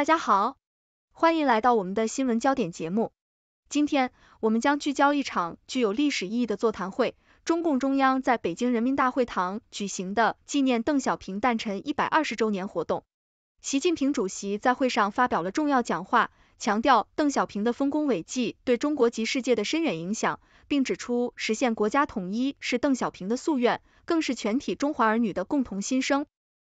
大家好，欢迎来到我们的新闻焦点节目。今天我们将聚焦一场具有历史意义的座谈会——中共中央在北京人民大会堂举行的纪念邓小平诞辰一百二十周年活动。习近平主席在会上发表了重要讲话，强调邓小平的丰功伟绩对中国及世界的深远影响，并指出实现国家统一是邓小平的夙愿，更是全体中华儿女的共同心声。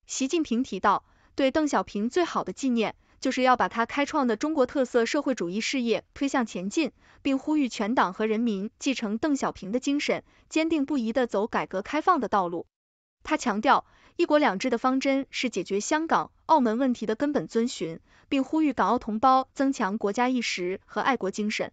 习近平提到，对邓小平最好的纪念。就是要把他开创的中国特色社会主义事业推向前进，并呼吁全党和人民继承邓小平的精神，坚定不移地走改革开放的道路。他强调，一国两制的方针是解决香港、澳门问题的根本遵循，并呼吁港澳同胞增强国家意识和爱国精神。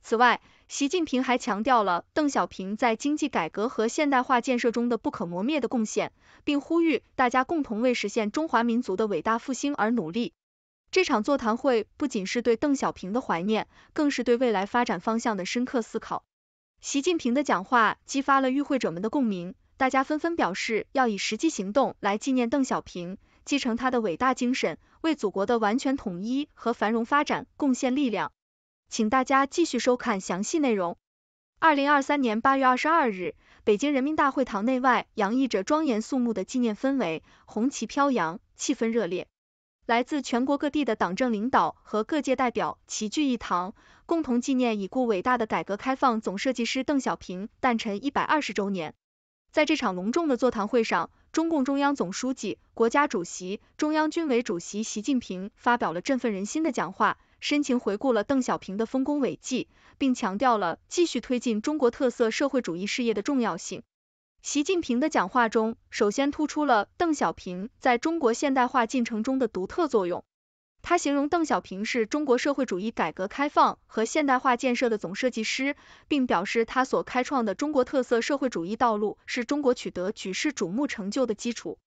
此外，习近平还强调了邓小平在经济改革和现代化建设中的不可磨灭的贡献，并呼吁大家共同为实现中华民族的伟大复兴而努力。这场座谈会不仅是对邓小平的怀念，更是对未来发展方向的深刻思考。习近平的讲话激发了与会者们的共鸣，大家纷纷表示要以实际行动来纪念邓小平，继承他的伟大精神，为祖国的完全统一和繁荣发展贡献力量。请大家继续收看详细内容。二零二三年八月二十二日，北京人民大会堂内外洋溢着庄严肃穆的纪念氛围，红旗飘扬，气氛热烈。来自全国各地的党政领导和各界代表齐聚一堂，共同纪念已故伟大的改革开放总设计师邓小平诞辰一百二十周年。在这场隆重的座谈会上，中共中央总书记、国家主席、中央军委主席习近平发表了振奋人心的讲话，深情回顾了邓小平的丰功伟绩，并强调了继续推进中国特色社会主义事业的重要性。习近平的讲话中，首先突出了邓小平在中国现代化进程中的独特作用。他形容邓小平是中国社会主义改革开放和现代化建设的总设计师，并表示他所开创的中国特色社会主义道路是中国取得举世瞩目成就的基础。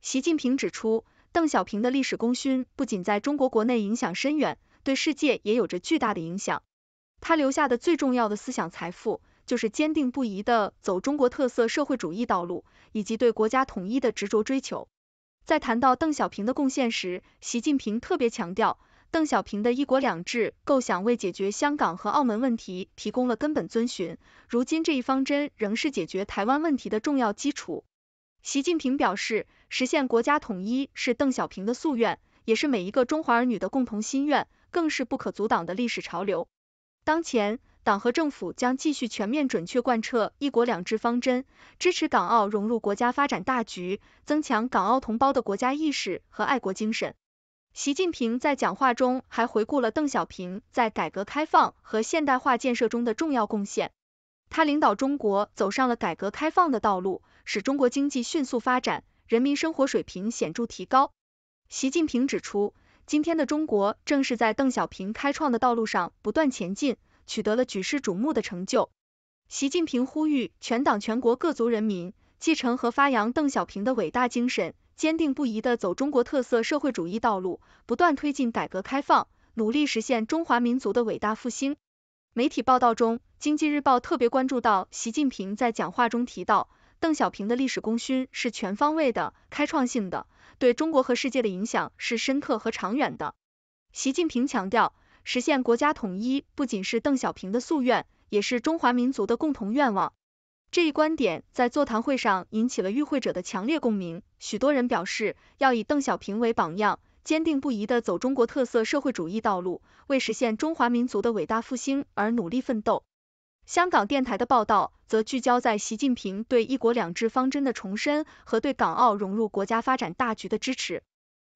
习近平指出，邓小平的历史功勋不仅在中国国内影响深远，对世界也有着巨大的影响。他留下的最重要的思想财富。就是坚定不移的走中国特色社会主义道路，以及对国家统一的执着追求。在谈到邓小平的贡献时，习近平特别强调，邓小平的一国两制构想为解决香港和澳门问题提供了根本遵循，如今这一方针仍是解决台湾问题的重要基础。习近平表示，实现国家统一是邓小平的夙愿，也是每一个中华儿女的共同心愿，更是不可阻挡的历史潮流。当前，党和政府将继续全面准确贯彻“一国两制”方针，支持港澳融入国家发展大局，增强港澳同胞的国家意识和爱国精神。习近平在讲话中还回顾了邓小平在改革开放和现代化建设中的重要贡献。他领导中国走上了改革开放的道路，使中国经济迅速发展，人民生活水平显著提高。习近平指出，今天的中国正是在邓小平开创的道路上不断前进。取得了举世瞩目的成就。习近平呼吁全党全国各族人民继承和发扬邓小平的伟大精神，坚定不移地走中国特色社会主义道路，不断推进改革开放，努力实现中华民族的伟大复兴。媒体报道中，《经济日报》特别关注到，习近平在讲话中提到，邓小平的历史功勋是全方位的、开创性的，对中国和世界的影响是深刻和长远的。习近平强调。实现国家统一不仅是邓小平的夙愿，也是中华民族的共同愿望。这一观点在座谈会上引起了与会者的强烈共鸣，许多人表示要以邓小平为榜样，坚定不移地走中国特色社会主义道路，为实现中华民族的伟大复兴而努力奋斗。香港电台的报道则聚焦在习近平对“一国两制”方针的重申和对港澳融入国家发展大局的支持。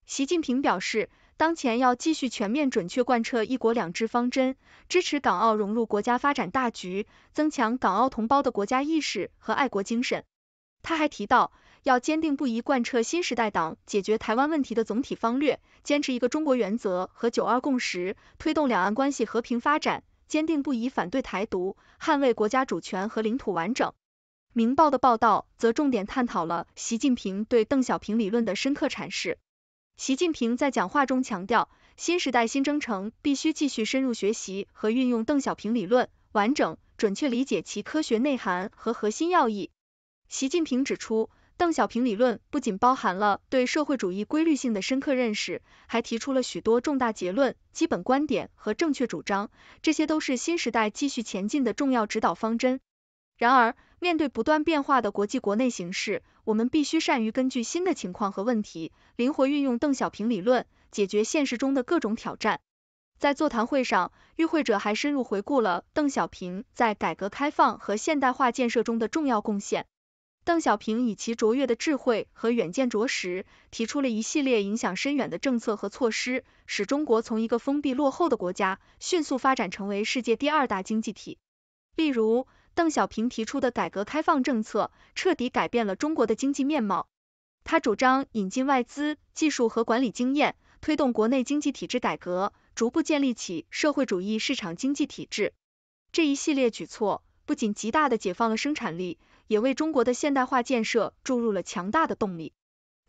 习近平表示。当前要继续全面准确贯彻“一国两制”方针，支持港澳融入国家发展大局，增强港澳同胞的国家意识和爱国精神。他还提到，要坚定不移贯彻新时代党解决台湾问题的总体方略，坚持一个中国原则和九二共识，推动两岸关系和平发展，坚定不移反对台独，捍卫国家主权和领土完整。《明报》的报道则重点探讨了习近平对邓小平理论的深刻阐释。习近平在讲话中强调，新时代新征程必须继续深入学习和运用邓小平理论，完整、准确理解其科学内涵和核心要义。习近平指出，邓小平理论不仅包含了对社会主义规律性的深刻认识，还提出了许多重大结论、基本观点和正确主张，这些都是新时代继续前进的重要指导方针。然而，面对不断变化的国际国内形势，我们必须善于根据新的情况和问题，灵活运用邓小平理论，解决现实中的各种挑战。在座谈会上，与会者还深入回顾了邓小平在改革开放和现代化建设中的重要贡献。邓小平以其卓越的智慧和远见卓识，提出了一系列影响深远的政策和措施，使中国从一个封闭落后的国家迅速发展成为世界第二大经济体。例如，邓小平提出的改革开放政策彻底改变了中国的经济面貌。他主张引进外资、技术和管理经验，推动国内经济体制改革，逐步建立起社会主义市场经济体制。这一系列举措不仅极大的解放了生产力，也为中国的现代化建设注入了强大的动力。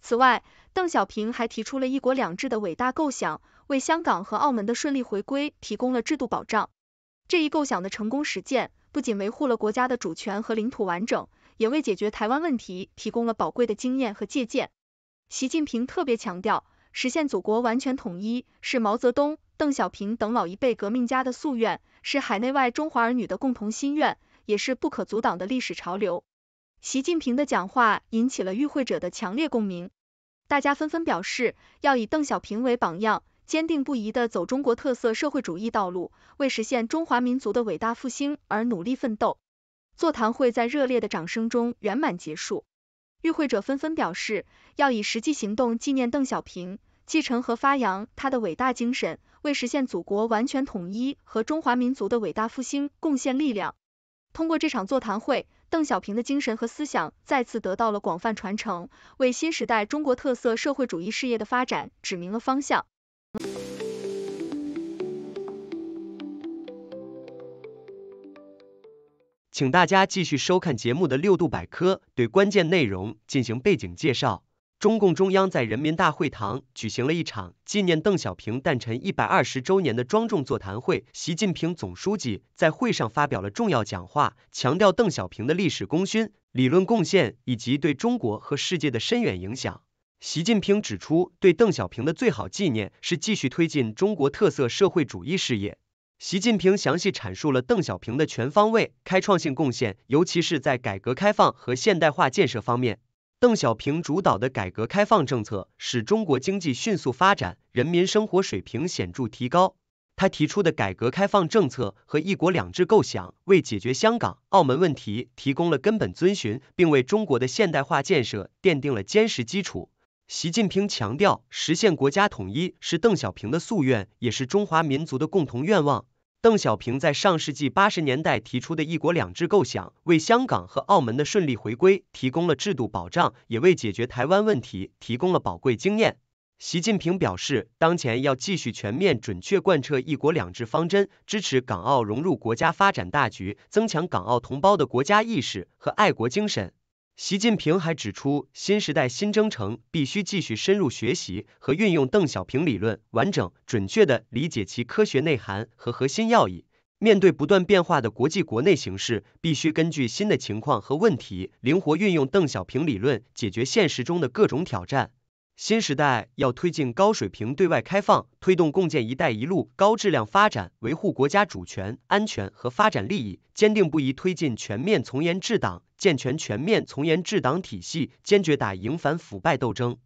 此外，邓小平还提出了一国两制的伟大构想，为香港和澳门的顺利回归提供了制度保障。这一构想的成功实践。不仅维护了国家的主权和领土完整，也为解决台湾问题提供了宝贵的经验和借鉴。习近平特别强调，实现祖国完全统一是毛泽东、邓小平等老一辈革命家的夙愿，是海内外中华儿女的共同心愿，也是不可阻挡的历史潮流。习近平的讲话引起了与会者的强烈共鸣，大家纷纷表示要以邓小平为榜样。坚定不移地走中国特色社会主义道路，为实现中华民族的伟大复兴而努力奋斗。座谈会在热烈的掌声中圆满结束。与会者纷纷表示，要以实际行动纪念邓小平，继承和发扬他的伟大精神，为实现祖国完全统一和中华民族的伟大复兴贡献力量。通过这场座谈会，邓小平的精神和思想再次得到了广泛传承，为新时代中国特色社会主义事业的发展指明了方向。请大家继续收看节目的六度百科，对关键内容进行背景介绍。中共中央在人民大会堂举行了一场纪念邓小平诞辰一百二十周年的庄重座谈会。习近平总书记在会上发表了重要讲话，强调邓小平的历史功勋、理论贡献以及对中国和世界的深远影响。习近平指出，对邓小平的最好纪念是继续推进中国特色社会主义事业。习近平详细阐述了邓小平的全方位、开创性贡献，尤其是在改革开放和现代化建设方面。邓小平主导的改革开放政策使中国经济迅速发展，人民生活水平显著提高。他提出的改革开放政策和“一国两制”构想，为解决香港、澳门问题提供了根本遵循，并为中国的现代化建设奠定了坚实基础。习近平强调，实现国家统一是邓小平的夙愿，也是中华民族的共同愿望。邓小平在上世纪八十年代提出的一国两制构想，为香港和澳门的顺利回归提供了制度保障，也为解决台湾问题提供了宝贵经验。习近平表示，当前要继续全面准确贯彻一国两制方针，支持港澳融入国家发展大局，增强港澳同胞的国家意识和爱国精神。习近平还指出，新时代新征程必须继续深入学习和运用邓小平理论，完整准确地理解其科学内涵和核心要义。面对不断变化的国际国内形势，必须根据新的情况和问题，灵活运用邓小平理论，解决现实中的各种挑战。新时代要推进高水平对外开放，推动共建“一带一路”高质量发展，维护国家主权、安全和发展利益，坚定不移推进全面从严治党。健全全面从严治党体系，坚决打赢反腐败斗争。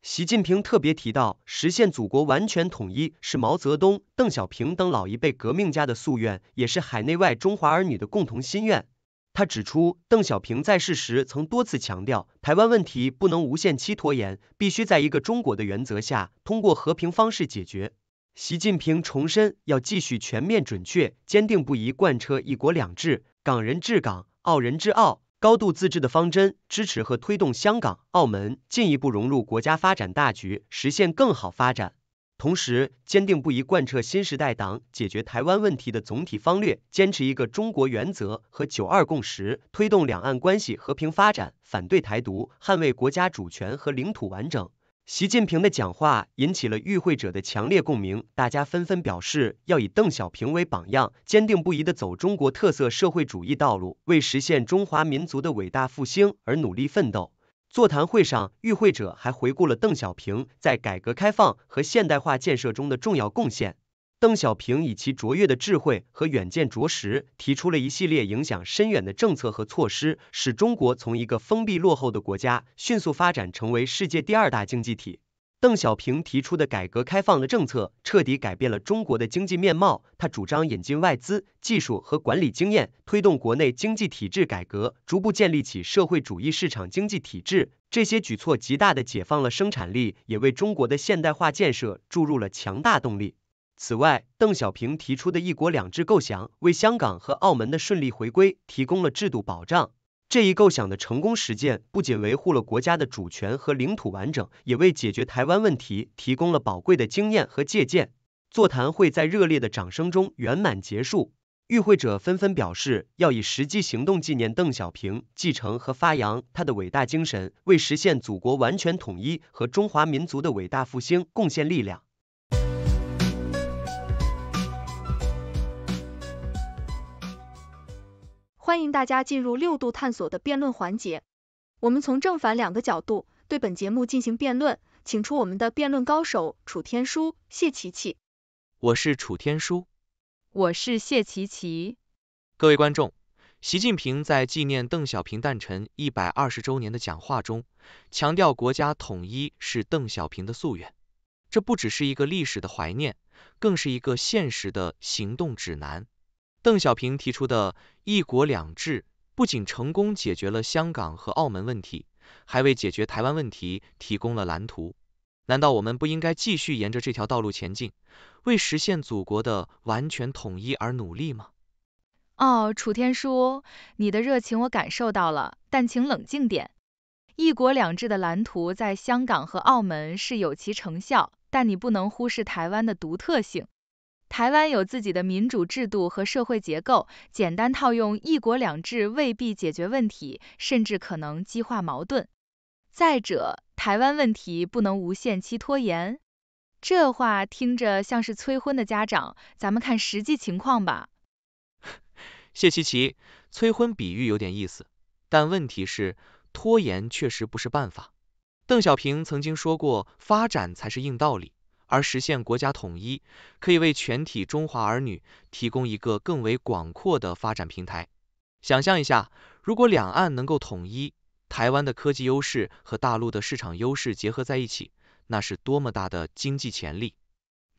习近平特别提到，实现祖国完全统一是毛泽东、邓小平等老一辈革命家的夙愿，也是海内外中华儿女的共同心愿。他指出，邓小平在世时曾多次强调，台湾问题不能无限期拖延，必须在一个中国的原则下，通过和平方式解决。习近平重申，要继续全面、准确、坚定不移贯彻“一国两制”、“港人治港”、“澳人治澳”。高度自治的方针，支持和推动香港、澳门进一步融入国家发展大局，实现更好发展。同时，坚定不移贯彻新时代党解决台湾问题的总体方略，坚持一个中国原则和九二共识，推动两岸关系和平发展，反对台独，捍卫国家主权和领土完整。习近平的讲话引起了与会者的强烈共鸣，大家纷纷表示要以邓小平为榜样，坚定不移地走中国特色社会主义道路，为实现中华民族的伟大复兴而努力奋斗。座谈会上，与会者还回顾了邓小平在改革开放和现代化建设中的重要贡献。邓小平以其卓越的智慧和远见卓识，提出了一系列影响深远的政策和措施，使中国从一个封闭落后的国家迅速发展成为世界第二大经济体。邓小平提出的改革开放的政策，彻底改变了中国的经济面貌。他主张引进外资、技术和管理经验，推动国内经济体制改革，逐步建立起社会主义市场经济体制。这些举措极大地解放了生产力，也为中国的现代化建设注入了强大动力。此外，邓小平提出的一国两制构想，为香港和澳门的顺利回归提供了制度保障。这一构想的成功实践，不仅维护了国家的主权和领土完整，也为解决台湾问题提供了宝贵的经验和借鉴。座谈会在热烈的掌声中圆满结束。与会者纷纷表示，要以实际行动纪念邓小平，继承和发扬他的伟大精神，为实现祖国完全统一和中华民族的伟大复兴贡献力量。欢迎大家进入六度探索的辩论环节，我们从正反两个角度对本节目进行辩论，请出我们的辩论高手楚天舒、谢琪琪。我是楚天舒，我是谢琪琪。各位观众，习近平在纪念邓小平诞辰一百二十周年的讲话中，强调国家统一是邓小平的夙愿，这不只是一个历史的怀念，更是一个现实的行动指南。邓小平提出的。一国两制不仅成功解决了香港和澳门问题，还为解决台湾问题提供了蓝图。难道我们不应该继续沿着这条道路前进，为实现祖国的完全统一而努力吗？哦，楚天舒，你的热情我感受到了，但请冷静点。一国两制的蓝图在香港和澳门是有其成效，但你不能忽视台湾的独特性。台湾有自己的民主制度和社会结构，简单套用一国两制未必解决问题，甚至可能激化矛盾。再者，台湾问题不能无限期拖延。这话听着像是催婚的家长，咱们看实际情况吧。谢琪琪，催婚比喻有点意思，但问题是，拖延确实不是办法。邓小平曾经说过，发展才是硬道理。而实现国家统一，可以为全体中华儿女提供一个更为广阔的发展平台。想象一下，如果两岸能够统一，台湾的科技优势和大陆的市场优势结合在一起，那是多么大的经济潜力！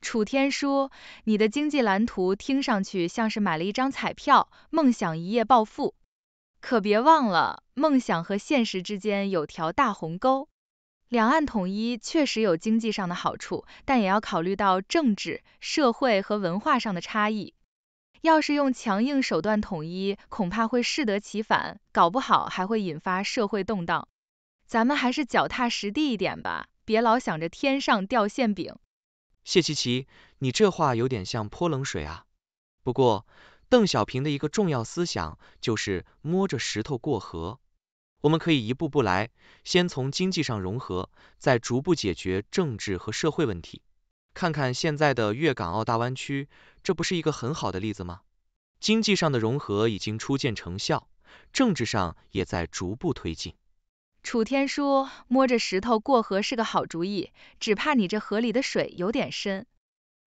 楚天舒，你的经济蓝图听上去像是买了一张彩票，梦想一夜暴富。可别忘了，梦想和现实之间有条大鸿沟。两岸统一确实有经济上的好处，但也要考虑到政治、社会和文化上的差异。要是用强硬手段统一，恐怕会适得其反，搞不好还会引发社会动荡。咱们还是脚踏实地一点吧，别老想着天上掉馅饼。谢琪琪，你这话有点像泼冷水啊。不过，邓小平的一个重要思想就是摸着石头过河。我们可以一步步来，先从经济上融合，再逐步解决政治和社会问题。看看现在的粤港澳大湾区，这不是一个很好的例子吗？经济上的融合已经初见成效，政治上也在逐步推进。楚天舒摸着石头过河是个好主意，只怕你这河里的水有点深。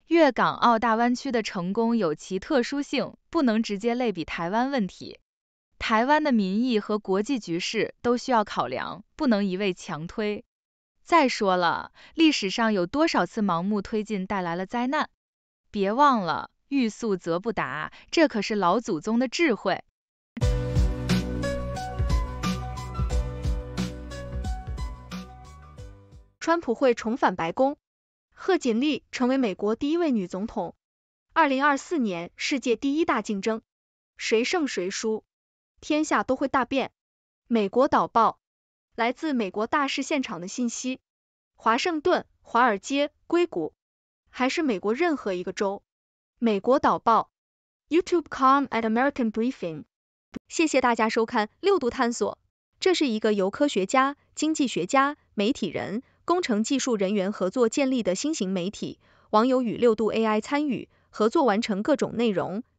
粤港澳大湾区的成功有其特殊性，不能直接类比台湾问题。台湾的民意和国际局势都需要考量，不能一味强推。再说了，历史上有多少次盲目推进带来了灾难？别忘了，欲速则不达，这可是老祖宗的智慧。川普会重返白宫，贺锦丽成为美国第一位女总统。二零二四年世界第一大竞争，谁胜谁输？天下都会大变。美国导报，来自美国大事现场的信息。华盛顿、华尔街、硅谷，还是美国任何一个州。美国导报，youtube.com/atamericanbriefing。谢谢大家收看六度探索，这是一个由科学家、经济学家、媒体人、工程技术人员合作建立的新型媒体，网友与六度 AI 参与合作完成各种内容。